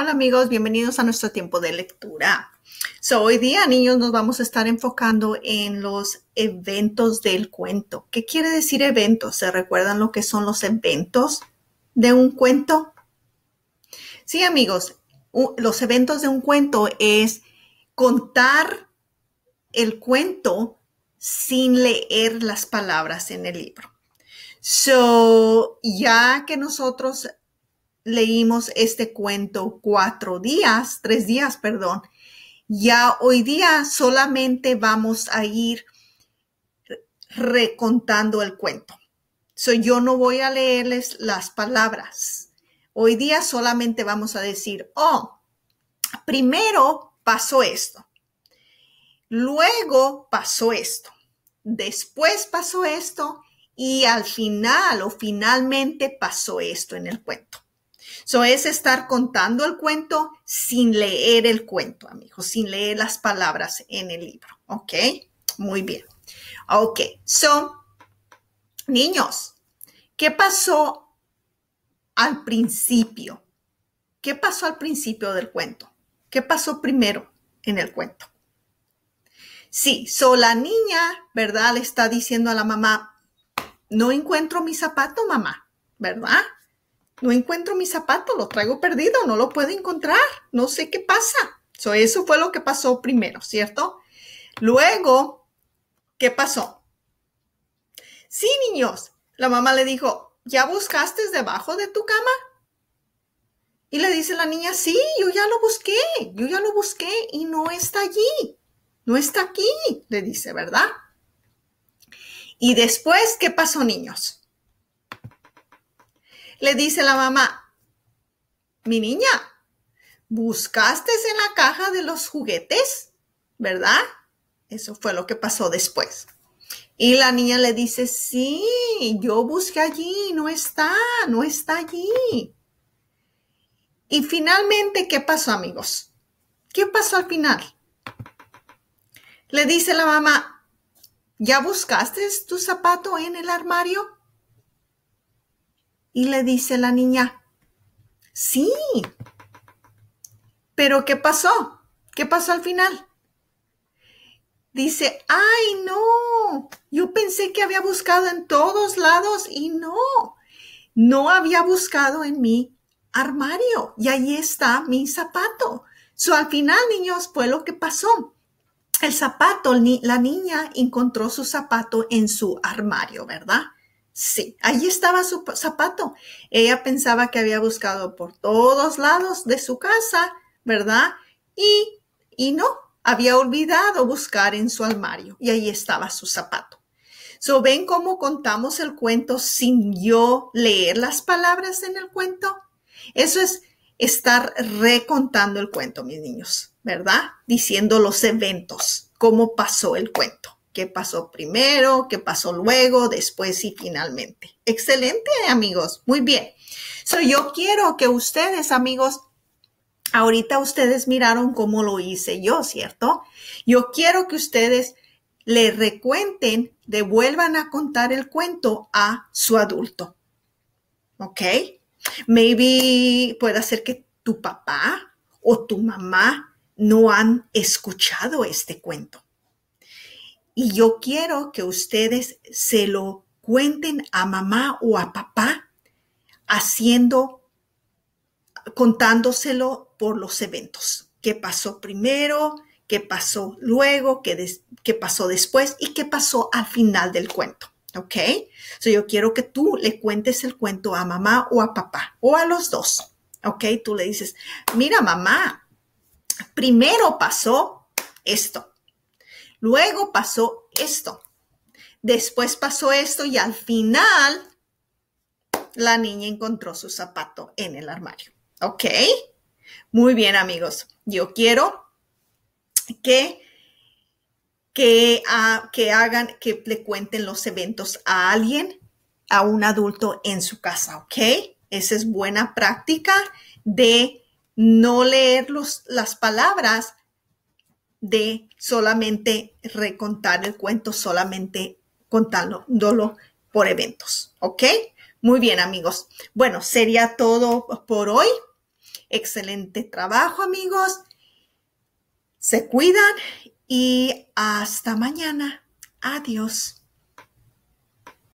Hola amigos, bienvenidos a nuestro tiempo de lectura. So, hoy día, niños, nos vamos a estar enfocando en los eventos del cuento. ¿Qué quiere decir eventos? ¿Se recuerdan lo que son los eventos de un cuento? Sí, amigos, los eventos de un cuento es contar el cuento sin leer las palabras en el libro. So, ya que nosotros leímos este cuento cuatro días, tres días, perdón. Ya hoy día solamente vamos a ir recontando el cuento. yo no voy a leerles las palabras. Hoy día solamente vamos a decir, oh, primero pasó esto, luego pasó esto, después pasó esto y al final o finalmente pasó esto en el cuento. So es estar contando el cuento sin leer el cuento, amigos, sin leer las palabras en el libro. ¿Ok? Muy bien. Ok, so, niños, ¿qué pasó al principio? ¿Qué pasó al principio del cuento? ¿Qué pasó primero en el cuento? Sí, so la niña, ¿verdad? Le está diciendo a la mamá, no encuentro mi zapato, mamá, ¿verdad? no encuentro mi zapato, lo traigo perdido, no lo puedo encontrar, no sé qué pasa. eso fue lo que pasó primero, ¿cierto? Luego, ¿qué pasó? Sí, niños, la mamá le dijo, ¿ya buscaste debajo de tu cama? Y le dice la niña, sí, yo ya lo busqué, yo ya lo busqué y no está allí, no está aquí, le dice, ¿verdad? Y después, ¿qué pasó, niños? Le dice la mamá, mi niña, buscaste en la caja de los juguetes, ¿verdad? Eso fue lo que pasó después. Y la niña le dice, sí, yo busqué allí, no está, no está allí. Y finalmente, ¿qué pasó, amigos? ¿Qué pasó al final? Le dice la mamá, ¿ya buscaste tu zapato en el armario? Y le dice la niña, sí, pero ¿qué pasó? ¿Qué pasó al final? Dice, ay, no, yo pensé que había buscado en todos lados y no, no había buscado en mi armario y ahí está mi zapato. So, al final, niños, fue lo que pasó. El zapato, la niña encontró su zapato en su armario, ¿verdad? Sí, allí estaba su zapato. Ella pensaba que había buscado por todos lados de su casa, ¿verdad? Y, y no, había olvidado buscar en su armario y ahí estaba su zapato. So, ¿Ven cómo contamos el cuento sin yo leer las palabras en el cuento? Eso es estar recontando el cuento, mis niños, ¿verdad? Diciendo los eventos, cómo pasó el cuento qué pasó primero, qué pasó luego, después y finalmente. Excelente, amigos. Muy bien. So, yo quiero que ustedes, amigos, ahorita ustedes miraron cómo lo hice yo, ¿cierto? Yo quiero que ustedes le recuenten, devuelvan a contar el cuento a su adulto. ¿Ok? Maybe puede ser que tu papá o tu mamá no han escuchado este cuento. Y yo quiero que ustedes se lo cuenten a mamá o a papá haciendo, contándoselo por los eventos. ¿Qué pasó primero? ¿Qué pasó luego? ¿Qué, pasó después? ¿Y qué pasó al final del cuento? ¿Ok? So yo quiero que tú le cuentes el cuento a mamá o a papá o a los dos. ¿Ok? Tú le dices, mira mamá, primero pasó esto. Luego pasó esto. Después pasó esto y al final la niña encontró su zapato en el armario. ¿Ok? Muy bien, amigos. Yo quiero que, que, ah, que hagan, que le cuenten los eventos a alguien, a un adulto en su casa. ¿Ok? Esa es buena práctica de no leer los, las palabras, de solamente recontar el cuento, solamente contándolo por eventos. ¿Ok? Muy bien, amigos. Bueno, sería todo por hoy. Excelente trabajo, amigos. Se cuidan y hasta mañana. Adiós.